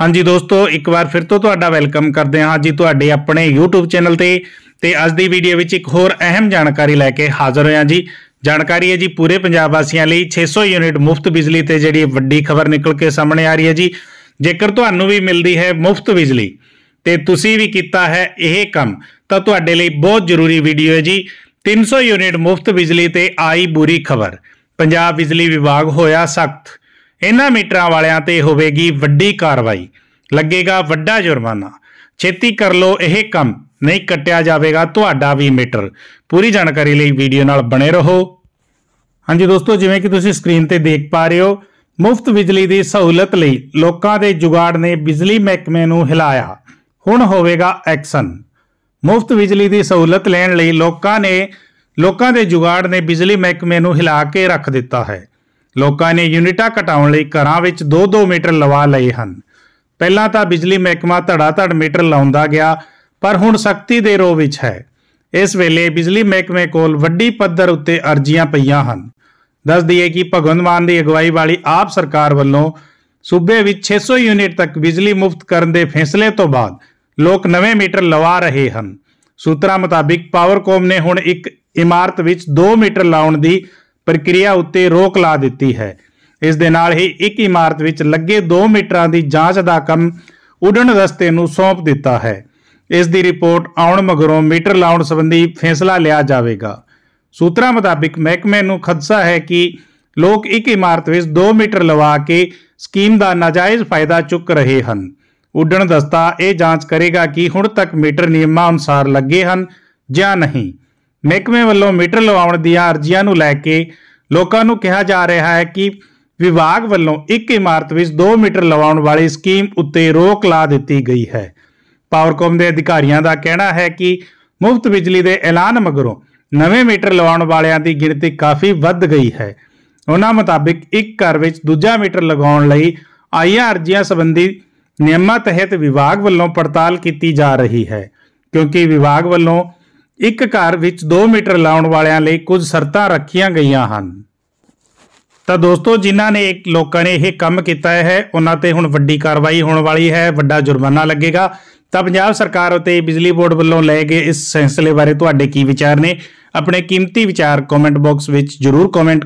ਹਾਂਜੀ ਦੋਸਤੋ ਇੱਕ ਵਾਰ ਫਿਰ ਤੋਂ ਤੁਹਾਡਾ ਵੈਲਕਮ ਕਰਦੇ ਹਾਂ ਜੀ ਤੁਹਾਡੇ ਆਪਣੇ YouTube ਚੈਨਲ ਤੇ ਤੇ ਅੱਜ ਦੀ ਵੀਡੀਓ ਵਿੱਚ ਇੱਕ ਹੋਰ ਅਹਿਮ ਜਾਣਕਾਰੀ ਲੈ ਕੇ ਹਾਜ਼ਰ ਹੋਇਆ ਜੀ ਜਾਣਕਾਰੀ ਹੈ ਜੀ ਪੂਰੇ ਪੰਜਾਬ ਵਾਸੀਆਂ ਲਈ 600 ਯੂਨਿਟ ਮੁਫਤ ਬਿਜਲੀ ਤੇ ਜਿਹੜੀ ਵੱਡੀ ਖਬਰ ਨਿਕਲ ਕੇ ਸਾਹਮਣੇ ਆ ਰਹੀ ਹੈ ਜੀ ਜੇਕਰ ਤੁਹਾਨੂੰ ਵੀ ਮਿਲਦੀ ਹੈ ਮੁਫਤ ਬਿਜਲੀ ਤੇ ਤੁਸੀਂ ਵੀ ਕੀਤਾ ਹੈ ਇਹ ਕੰਮ ਤਾਂ ਤੁਹਾਡੇ ਲਈ ਬਹੁਤ ਜ਼ਰੂਰੀ ਵੀਡੀਓ ਹੈ ਜੀ 300 ਯੂਨਿਟ ਮੁਫਤ ਬਿਜਲੀ ਤੇ ਆਈ ਬੁਰੀ ਖਬਰ ਪੰਜਾਬ ਬਿਜਲੀ ਵਿਭਾਗ ਹੋਇਆ ਸਖਤ ਇਹਨਾਂ ਮੀਟਰਾਂ ਵਾਲਿਆਂ ਤੇ ਹੋਵੇਗੀ ਵੱਡੀ ਕਾਰਵਾਈ ਲੱਗੇਗਾ ਵੱਡਾ ਜੁਰਮਾਨਾ ਛੇਤੀ ਕਰ ਲੋ ਇਹ ਕੰਮ ਨਹੀਂ ਕੱਟਿਆ ਜਾਵੇਗਾ ਤੁਹਾਡਾ ਵੀ ਮੀਟਰ ਪੂਰੀ ਜਾਣਕਾਰੀ ਲਈ ਵੀਡੀਓ ਨਾਲ ਬਣੇ ਰਹੋ ਹਾਂਜੀ ਦੋਸਤੋ ਜਿਵੇਂ ਕਿ ਤੁਸੀਂ ਸਕਰੀਨ ਤੇ ਦੇਖ ਪਾ ਰਹੇ ਹੋ ਮੁਫਤ ਬਿਜਲੀ ਦੀ ਸਹੂਲਤ ਲਈ ਲੋਕਾਂ ਦੇ ਜੁਗਾੜ ਨੇ ਬਿਜਲੀ ਮਹਿਕਮੇ ਨੂੰ ਹਿਲਾਇਆ ਹੁਣ ਹੋਵੇਗਾ ਐਕਸ਼ਨ ਮੁਫਤ ਬਿਜਲੀ ਦੀ ਸਹੂਲਤ ਲੈਣ ਲਈ ਲੋਕਾਂ ਨੇ ਲੋਕਾਂ ਦੇ ਜੁਗਾੜ ਨੇ ਬਿਜਲੀ ਮਹਿਕਮੇ ਨੂੰ ਹਿਲਾ ਕੇ ਰੱਖ ਦਿੱਤਾ ਹੈ ਲੋਕਾਂ ਨੇ ਯੂਨਿਟਾਂ ਘਟਾਉਣ ਲਈ ਘਰਾਂ ਵਿੱਚ 2-2 ਮੀਟਰ ਲਵਾ ਲਏ ਹਨ ਪਹਿਲਾਂ ਤਾਂ ਬਿਜਲੀ ਮਹਿਕਮਾ ਧੜਾ-ਧੜ ਮੀਟਰ ਲਾਉਂਦਾ ਗਿਆ ਪਰ ਹੁਣ ਸਖਤੀ ਦੇ ਰੋ ਵਿੱਚ ਹੈ ਇਸ ਵੇਲੇ ਬਿਜਲੀ ਮਹਿਕਮੇ ਕੋਲ ਵੱਡੀ ਪੱਧਰ ਉੱਤੇ ਅਰਜ਼ੀਆਂ ਪਈਆਂ ਹਨ ਦੱਸ ਦਈਏ ਕਿ ਭਗਵੰਤ ਮਾਨ ਦੀ ਅਗਵਾਈ ਵਾਲੀ ਆਪ ਸਰਕਾਰ ਵੱਲੋਂ ਸੂਬੇ ਵਿੱਚ 600 ਯੂਨਿਟ ਤੱਕ ਬਿਜਲੀ ਮੁਫਤ ਕਰਨ ਦੇ ਫੈਸਲੇ ਤੋਂ ਬਾਅਦ ਲੋਕ ਨਵੇਂ ਮੀਟਰ ਲਵਾ ਰਹੇ ਹਨ ਸੂਤਰਾ ਮੁਤਾਬਿਕ ਪਾਵਰਕੋਮ ਨੇ ਹੁਣ ਇੱਕ ਇਮਾਰਤ ਵਿੱਚ 2 ਮੀਟਰ ਲਾਉਣ ਦੀ ਪ੍ਰਕਿਰਿਆ ਉੱਤੇ ਰੋਕ ਲਾ ਦਿੱਤੀ ਹੈ ਇਸ ਦੇ ਨਾਲ ਹੀ ਇੱਕ ਇਮਾਰਤ ਵਿੱਚ ਲੱਗੇ 2 ਮੀਟਰਾਂ ਦੀ ਜਾਂਚ ਦਾ ਕੰਮ ਉਡਣ ਰਸਤੇ ਨੂੰ ਸੌਂਪ ਦਿੱਤਾ ਹੈ ਇਸ ਦੀ ਰਿਪੋਰਟ ਆਉਣ ਮਗਰੋਂ ਮੀਟਰ ਲਾਉਣ ਸੰਬੰਧੀ ਫੈਸਲਾ ਲਿਆ ਜਾਵੇਗਾ ਸੂਤਰਾਂ ਮੁਤਾਬਿਕ ਮਹਿਕਮੇ ਨੂੰ ਖਦਸ਼ਾ ਹੈ ਕਿ ਲੋਕ ਇੱਕ ਇਮਾਰਤ ਵਿੱਚ 2 ਮੀਟਰ ਲਵਾ ਕੇ ਸਕੀਮ ਦਾ ਨਾਜਾਇਜ਼ ਫਾਇਦਾ ਚੁੱਕ ਰਹੇ ਹਨ ਉਡਣ ਦਸਤਾ ਇਹ ਜਾਂਚ ਕਰੇਗਾ ਕਿ ਹੁਣ ਤੱਕ ਮੀਟਰ ਨਿਯਮਾਂ ਅਨੁਸਾਰ ਲੱਗੇ ਹਨ ਜਾਂ ਨਹੀਂ ਮਹਿਕਮੇ ਵੱਲੋਂ ਮੀਟਰ ਲਵਾਉਣ ਦੀਆਂ ਅਰਜ਼ੀਆਂ ਨੂੰ ਲੈ ਕੇ ਲੋਕਾਂ ਨੂੰ ਕਿਹਾ ਜਾ ਰਿਹਾ ਹੈ ਕਿ ਵਿਭਾਗ ਵੱਲੋਂ ਇੱਕ ਇਮਾਰਤ ਵਿੱਚ 2 ਮੀਟਰ ਲਵਾਉਣ ਵਾਲੀ ਸਕੀਮ ਉੱਤੇ ਰੋਕ ਲਾ ਦਿੱਤੀ ਗਈ ਹੈ ਪਾਵਰਕੌਮ ਦੇ ਅਧਿਕਾਰੀਆਂ ਦਾ ਕਹਿਣਾ ਹੈ ਕਿ ਮੁਫਤ ਬਿਜਲੀ ਦੇ ਐਲਾਨ ਮਗਰੋਂ ਨਵੇਂ ਮੀਟਰ ਲਵਾਉਣ ਵਾਲਿਆਂ ਦੀ ਗਿਣਤੀ ਕਾਫੀ ਵੱਧ ਗਈ ਹੈ ਉਹਨਾਂ ਮੁਤਾਬਕ ਇੱਕ ਘਰ ਵਿੱਚ ਦੂਜਾ ਮੀਟਰ ਲਗਾਉਣ ਲਈ ਆਈਆਂ ਅਰਜ਼ੀਆਂ ਸੰਬੰਧੀ ਨਿਯਮਾਂ ਤਹਿਤ ਵਿਭਾਗ ਵੱਲੋਂ ਪੜਤਾਲ ਕੀਤੀ ਜਾ ਰਹੀ ਹੈ ਕਿਉਂਕਿ ਵਿਭਾਗ ਵੱਲੋਂ ਇੱਕ ਘਰ ਵਿੱਚ 2 ਮੀਟਰ ਲਾਉਣ ਵਾਲਿਆਂ ਲਈ ਕੁਝ ਸ਼ਰਤਾਂ ਰੱਖੀਆਂ ਗਈਆਂ ਹਨ ਤਾਂ ਦੋਸਤੋ ਜਿਨ੍ਹਾਂ ਨੇ ਇੱਕ ਲੋਕਾਂ ਨੇ ਇਹ ਕੰਮ ਕੀਤਾ ਹੈ ਉਹਨਾਂ ਤੇ ਹੁਣ ਵੱਡੀ ਕਾਰਵਾਈ ਹੋਣ ਵਾਲੀ ਹੈ ਵੱਡਾ ਜੁਰਮਾਨਾ ਲੱਗੇਗਾ ਤਾਂ ਪੰਜਾਬ ਸਰਕਾਰ ਅਤੇ ਬਿਜਲੀ ਬੋਰਡ ਵੱਲੋਂ ਲਏ ਗਏ ਇਸ ਸੈਂਸਲੇ ਬਾਰੇ ਤੁਹਾਡੇ ਕੀ ਵਿਚਾਰ ਨੇ ਆਪਣੇ ਕੀਮਤੀ ਵਿਚਾਰ ਕਮੈਂਟ ਬਾਕਸ ਵਿੱਚ ਜਰੂਰ ਕਮੈਂਟ